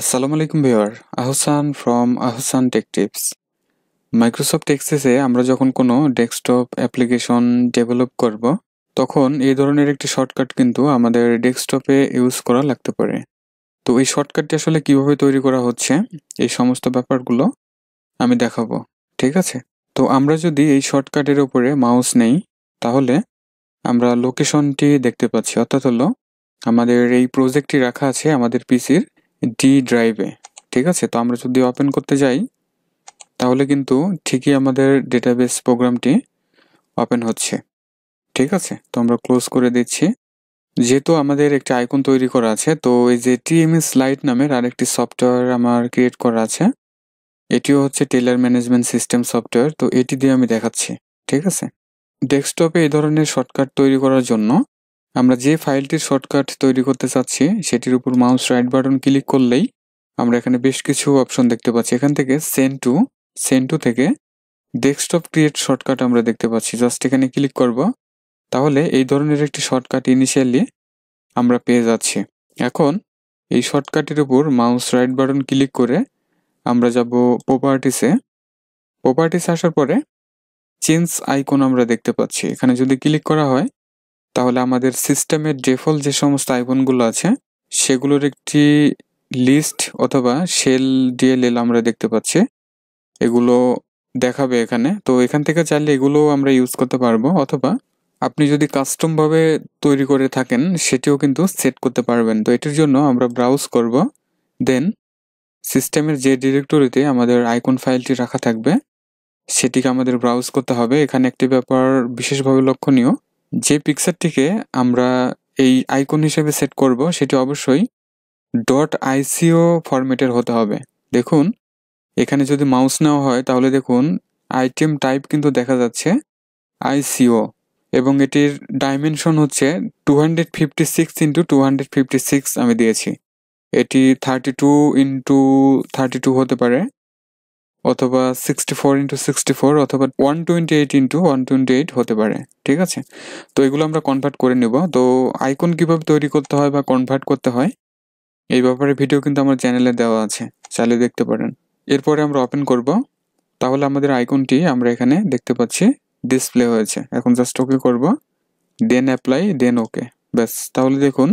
আসসালামু আলাইকুম viewer Ahsan from Ahsan tech tips Microsoft এক্সেসে আমরা যখন কোনো ডেস্কটপ অ্যাপ্লিকেশন ডেভেলপ করব তখন এই ধরনের একটি শর্টকাট কিন্তু আমাদের ডেস্কটপে ইউজ করা লাগতে পারে তো এই শর্টকাটটি আসলে কিভাবে তৈরি করা হচ্ছে এই সমস্ত ব্যাপারগুলো আমি দেখাবো ঠিক আছে তো আমরা যদি এই শর্টকাটের ওপরে মাউস নেই তাহলে আমরা লোকেশনটি দেখতে পাচ্ছি অর্থাৎ হলো আমাদের এই প্রজেক্টটি রাখা আছে আমাদের পিসির ডি ড্রাইভে ঠিক আছে তো আমরা যদি ওপেন করতে যাই তাহলে কিন্তু ঠিকই আমাদের ডেটাবেস প্রোগ্রামটি ওপেন হচ্ছে ঠিক আছে তো আমরা ক্লোজ করে দিচ্ছি যেহেতু আমাদের একটি আইকন তৈরি করা আছে তো এই যে টিএমএস লাইট নামের আরেকটি সফটওয়্যার আমার ক্রিয়েট করা আছে এটিও হচ্ছে টেলার ম্যানেজমেন্ট সিস্টেম সফটওয়্যার তো এটি দিয়ে আমি দেখাচ্ছি ঠিক আছে ডেস্কটপে এই ধরনের শর্টকাট তৈরি করার জন্য আমরা যে ফাইলটির শর্টকাট তৈরি করতে চাচ্ছি সেটির উপর মাউস রাইট বাটন ক্লিক করলেই আমরা এখানে বেশ কিছু অপশন দেখতে পাচ্ছি এখান থেকে সেন টু সেন টু থেকে ডেস্কটপ ক্রিয়েট শর্টকাট আমরা দেখতে পাচ্ছি জাস্ট এখানে ক্লিক করব তাহলে এই ধরনের একটি শর্টকাট ইনিশিয়ালি আমরা পেয়ে যাচ্ছি এখন এই শর্টকাটের উপর মাউস রাইট বাটন ক্লিক করে আমরা যাব প্রপার্টিসে প্রপার্টিস আসার পরে চেঞ্জ আইকন আমরা দেখতে পাচ্ছি এখানে যদি ক্লিক করা হয় তাহলে আমাদের সিস্টেমের ডেফল যে সমস্ত আইকনগুলো আছে সেগুলোর একটি লিস্ট অথবা শেল ডিএলএল আমরা দেখতে পাচ্ছি এগুলো দেখাবে এখানে তো এখান থেকে চাইলে এগুলো আমরা ইউজ করতে পারবো অথবা আপনি যদি কাস্টমভাবে তৈরি করে থাকেন সেটিও কিন্তু সেট করতে পারবেন তো এটির জন্য আমরা ব্রাউজ করব দেন সিস্টেমের যে ডিরেক্টরিতে আমাদের আইকন ফাইলটি রাখা থাকবে সেটিকে আমাদের ব্রাউজ করতে হবে এখানে একটি ব্যাপার বিশেষভাবে লক্ষণীয় যে পিকচারটিকে আমরা এই আইকন হিসেবে সেট করব সেটি অবশ্যই ডট আইসিও ফরম্যাটের হতে হবে দেখুন এখানে যদি মাউস নেওয়া হয় তাহলে দেখুন আইটেম টাইপ কিন্তু দেখা যাচ্ছে আইসিও এবং এটির ডাইমেনশন হচ্ছে two hundred fifty six into two hundred fifty six আমি দিয়েছি এটি thirty two into thirty two হতে পারে অথবা sixty four into sixty four অথবা one twenty eight into one twenty eight হতে পারে ঠিক আছে তো এগুলো আমরা কনভার্ট করে নেব তো আইকন কীভাবে তৈরি করতে হয় বা কনভার্ট করতে হয় এই ব্যাপারে ভিডিও কিন্তু আমার চ্যানেলে দেওয়া আছে চাইলে দেখতে পারেন এরপরে আমরা ওপেন করব তাহলে আমাদের আইকনটি আমরা এখানে দেখতে পাচ্ছি ডিসপ্লে হয়েছে এখন জাস্ট ওকে করব দেন অ্যাপ্লাই দেন ওকে ব্যাস তাহলে দেখুন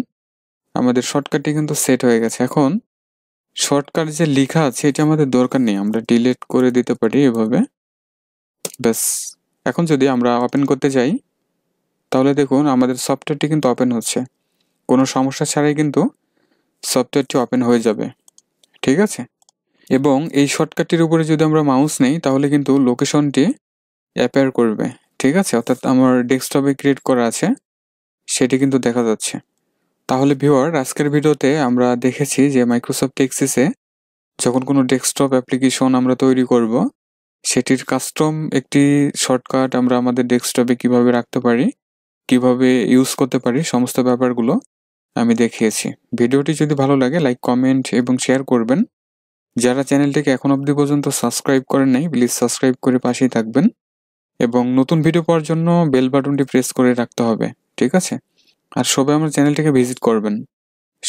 আমাদের শর্টকাটটি কিন্তু সেট হয়ে গেছে এখন শর্টকাট যে লেখা আছে এটা আমাদের দরকার নেই আমরা ডিলিট করে দিতে পারি এভাবে ব্যাস এখন যদি আমরা ওপেন করতে যাই তাহলে দেখুন আমাদের সফটওয়্যারটি কিন্তু ওপেন হচ্ছে কোনো সমস্যা ছাড়াই কিন্তু সফটওয়্যারটি ওপেন হয়ে যাবে ঠিক আছে এবং এই শর্টকাটটির উপরে যদি আমরা মাউস নেই তাহলে কিন্তু লোকেশনটি অ্যাপেয়ার করবে ঠিক আছে অর্থাৎ আমার ডেস্কটপে ক্রিয়েট করা আছে সেটি কিন্তু দেখা যাচ্ছে তাহলে ভিওয়ার আজকের ভিডিওতে আমরা দেখেছি যে মাইক্রোসফট এক্সিসে যখন কোনো ডেস্কটপ অ্যাপ্লিকেশন আমরা তৈরি করব সেটির কাস্টম একটি শর্টকাট আমরা আমাদের ডেস্কটপে কিভাবে রাখতে পারি কিভাবে ইউজ করতে পারি সমস্ত ব্যাপারগুলো আমি দেখিয়েছি ভিডিওটি যদি ভালো লাগে লাইক কমেন্ট এবং শেয়ার করবেন যারা চ্যানেলটিকে এখন অবধি পর্যন্ত সাবস্ক্রাইব করেন নাই প্লিজ সাবস্ক্রাইব করে পাশেই থাকবেন এবং নতুন ভিডিও পাওয়ার জন্য বেল বাটনটি প্রেস করে রাখতে হবে ঠিক আছে আর সবাই আমার চ্যানেলটাকে ভিজিট করবেন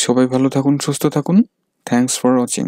সবাই ভালো থাকুন সুস্থ থাকুন থ্যাংকস ফর ওয়াচিং